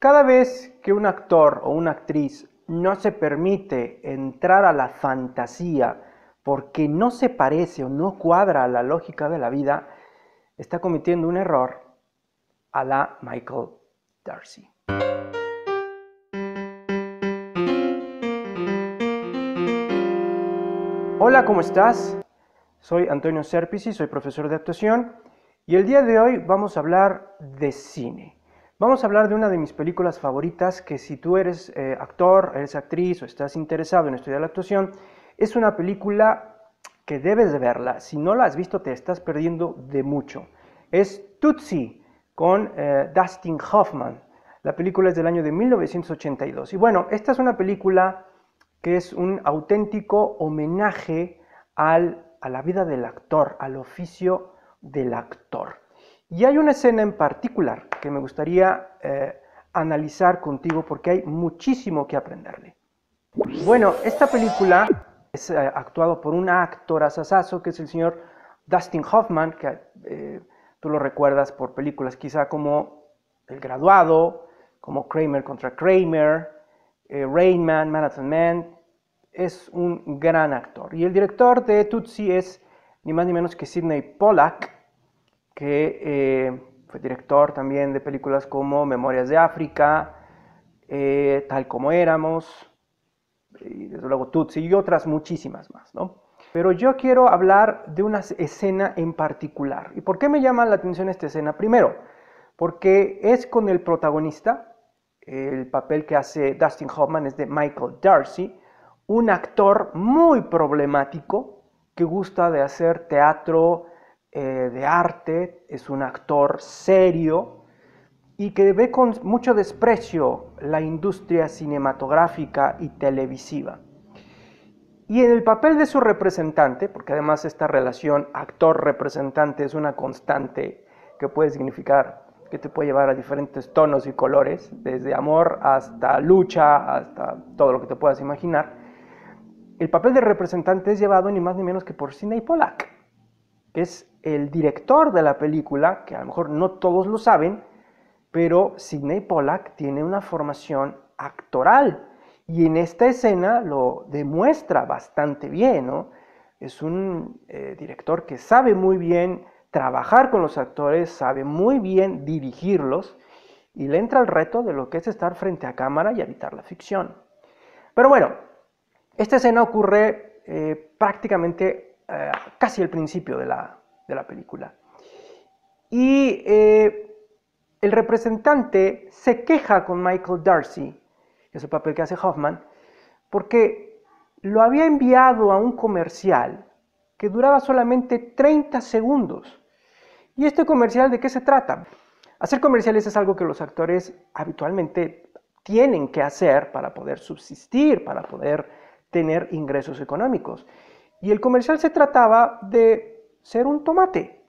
Cada vez que un actor o una actriz no se permite entrar a la fantasía porque no se parece o no cuadra a la lógica de la vida, está cometiendo un error a la Michael Darcy. Hola, ¿cómo estás? Soy Antonio Serpici, soy profesor de actuación y el día de hoy vamos a hablar de cine. Vamos a hablar de una de mis películas favoritas que si tú eres eh, actor, eres actriz o estás interesado en estudiar la actuación, es una película que debes verla. Si no la has visto te estás perdiendo de mucho. Es Tootsie con eh, Dustin Hoffman. La película es del año de 1982. Y bueno, esta es una película que es un auténtico homenaje a la vida del actor, al oficio del actor. Y hay una escena en particular que me gustaría eh, analizar contigo porque hay muchísimo que aprenderle. Bueno, esta película es eh, actuado por un actor asasazo que es el señor Dustin Hoffman, que eh, tú lo recuerdas por películas quizá como El Graduado, como Kramer contra Kramer, Rain Man, Manhattan. Man. Es un gran actor. Y el director de Tutsi es ni más ni menos que Sidney Pollack, que eh, fue director también de películas como Memorias de África, eh, Tal como éramos, y desde luego Tutsi y otras muchísimas más, Pero yo quiero hablar de una escena en particular. ¿Y por qué me llama la atención esta escena? Primero, porque es con el protagonista, el papel que hace Dustin Hoffman es de Michael Darcy, un actor muy problemático que gusta de hacer teatro eh, de arte, es un actor serio y que ve con mucho desprecio la industria cinematográfica y televisiva. Y en el papel de su representante, porque además esta relación actor-representante es una constante que puede significar, que te puede llevar a diferentes tonos y colores, desde amor hasta lucha, hasta todo lo que te puedas imaginar, el papel de representante es llevado ni más ni menos que por y Polak que es el director de la película, que a lo mejor no todos lo saben, pero Sidney Pollack tiene una formación actoral y en esta escena lo demuestra bastante bien, ¿no? Es un eh, director que sabe muy bien trabajar con los actores, sabe muy bien dirigirlos y le entra el reto de lo que es estar frente a cámara y evitar la ficción. Pero bueno, esta escena ocurre eh, prácticamente eh, casi el principio de la, película. Y eh, el representante se queja con Michael Darcy, que es el papel que hace Hoffman, porque lo había enviado a un comercial que duraba solamente 30 segundos. ¿Y este comercial de qué se trata? Hacer comerciales es algo que los actores habitualmente tienen que hacer para poder subsistir, para poder tener ingresos económicos. Y el comercial se trataba de ser un tomate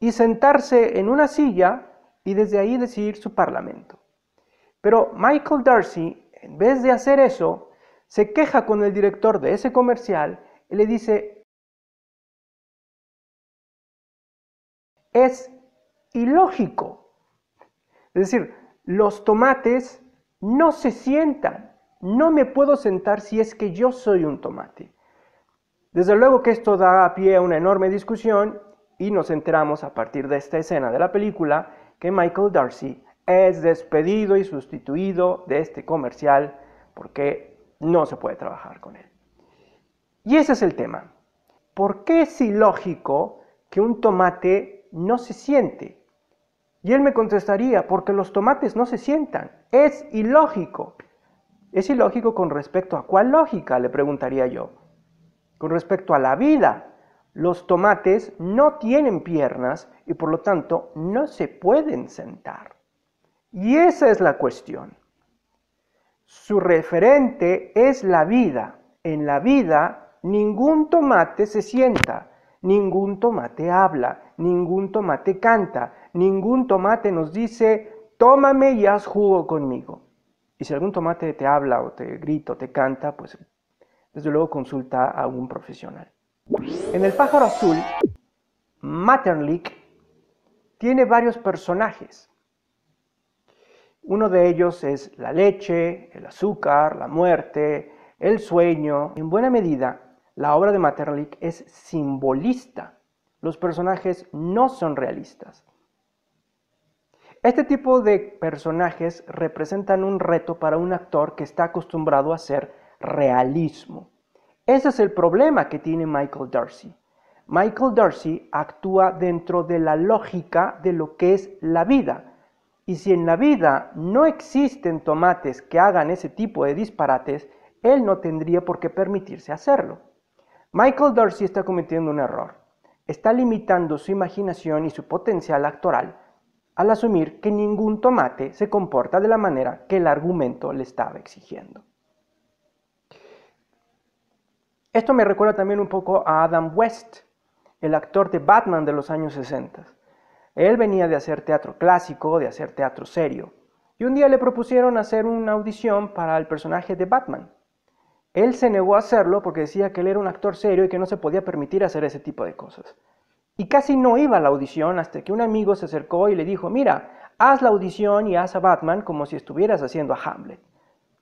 y sentarse en una silla y desde ahí decidir su parlamento. Pero Michael Darcy, en vez de hacer eso, se queja con el director de ese comercial y le dice, es ilógico. Es decir, los tomates no se sientan. No me puedo sentar si es que yo soy un tomate. Desde luego que esto da pie a una enorme discusión y nos enteramos a partir de esta escena de la película que Michael Darcy es despedido y sustituido de este comercial porque no se puede trabajar con él. Y ese es el tema. ¿Por qué es ilógico que un tomate no se siente? Y él me contestaría, porque los tomates no se sientan. Es ilógico. Es ilógico con respecto a cuál lógica, le preguntaría yo. Con respecto a la vida, los tomates no tienen piernas y por lo tanto no se pueden sentar. Y esa es la cuestión. Su referente es la vida. En la vida ningún tomate se sienta, ningún tomate habla, ningún tomate canta, ningún tomate nos dice, tómame y haz jugo conmigo. Y si algún tomate te habla o te grita o te canta, pues desde luego consulta a un profesional. En El pájaro azul, Materlick tiene varios personajes. Uno de ellos es la leche, el azúcar, la muerte, el sueño. En buena medida, la obra de Materlick es simbolista. Los personajes no son realistas. Este tipo de personajes representan un reto para un actor que está acostumbrado a ser realismo. Ese es el problema que tiene Michael Darcy. Michael Darcy actúa dentro de la lógica de lo que es la vida. Y si en la vida no existen tomates que hagan ese tipo de disparates, él no tendría por qué permitirse hacerlo. Michael Darcy está cometiendo un error. Está limitando su imaginación y su potencial actoral al asumir que ningún tomate se comporta de la manera que el argumento le estaba exigiendo. Esto me recuerda también un poco a Adam West, el actor de Batman de los años 60. Él venía de hacer teatro clásico, de hacer teatro serio, y un día le propusieron hacer una audición para el personaje de Batman. Él se negó a hacerlo porque decía que él era un actor serio y que no se podía permitir hacer ese tipo de cosas. Y casi no iba a la audición hasta que un amigo se acercó y le dijo, mira, haz la audición y haz a Batman como si estuvieras haciendo a Hamlet.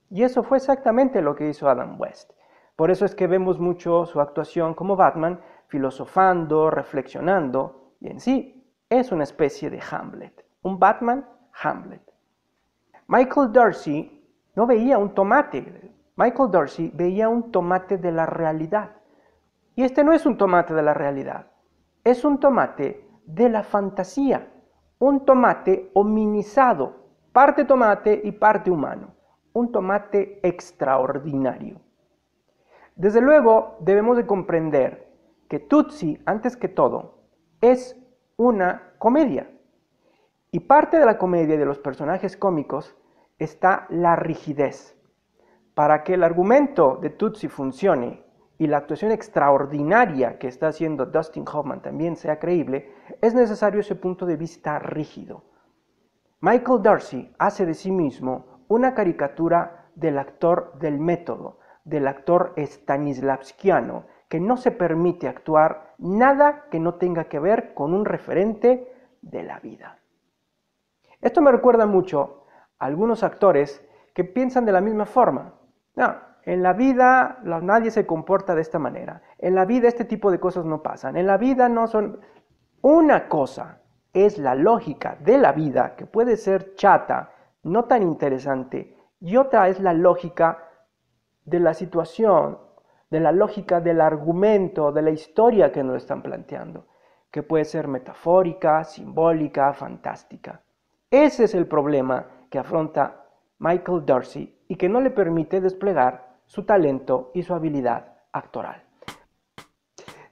Y eso fue exactamente lo que hizo Adam West. Por eso es que vemos mucho su actuación como Batman, filosofando, reflexionando, y en sí es una especie de Hamlet, un Batman Hamlet. Michael Darcy no veía un tomate, Michael Darcy veía un tomate de la realidad. Y este no es un tomate de la realidad, es un tomate de la fantasía, un tomate hominizado, parte tomate y parte humano, un tomate extraordinario. Desde luego, debemos de comprender que Tutsi, antes que todo, es una comedia. Y parte de la comedia de los personajes cómicos está la rigidez. Para que el argumento de Tutsi funcione y la actuación extraordinaria que está haciendo Dustin Hoffman también sea creíble, es necesario ese punto de vista rígido. Michael Darcy hace de sí mismo una caricatura del actor del método, del actor Stanislavskiano, que no se permite actuar nada que no tenga que ver con un referente de la vida. Esto me recuerda mucho a algunos actores que piensan de la misma forma. en la vida nadie se comporta de esta manera. En la vida este tipo de cosas no pasan. En la vida no son... Una cosa es la lógica de la vida, que puede ser chata, no tan interesante, y otra es la lógica de la situación, de la lógica, del argumento, de la historia que nos están planteando, que puede ser metafórica, simbólica, fantástica. Ese es el problema que afronta Michael Darcy y que no le permite desplegar su talento y su habilidad actoral.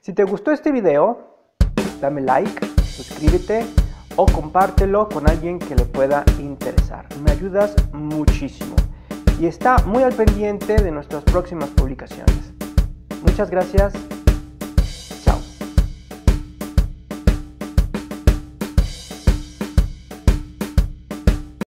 Si te gustó este video, dame like, suscríbete o compártelo con alguien que le pueda interesar. Me ayudas muchísimo y está muy al pendiente de nuestras próximas publicaciones. Muchas gracias